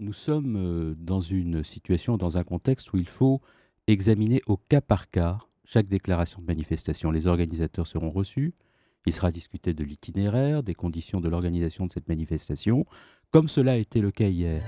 nous sommes euh, dans une situation, dans un contexte où il faut examiner au cas par cas chaque déclaration de manifestation. Les organisateurs seront reçus, il sera discuté de l'itinéraire, des conditions de l'organisation de cette manifestation, comme cela a été le cas hier.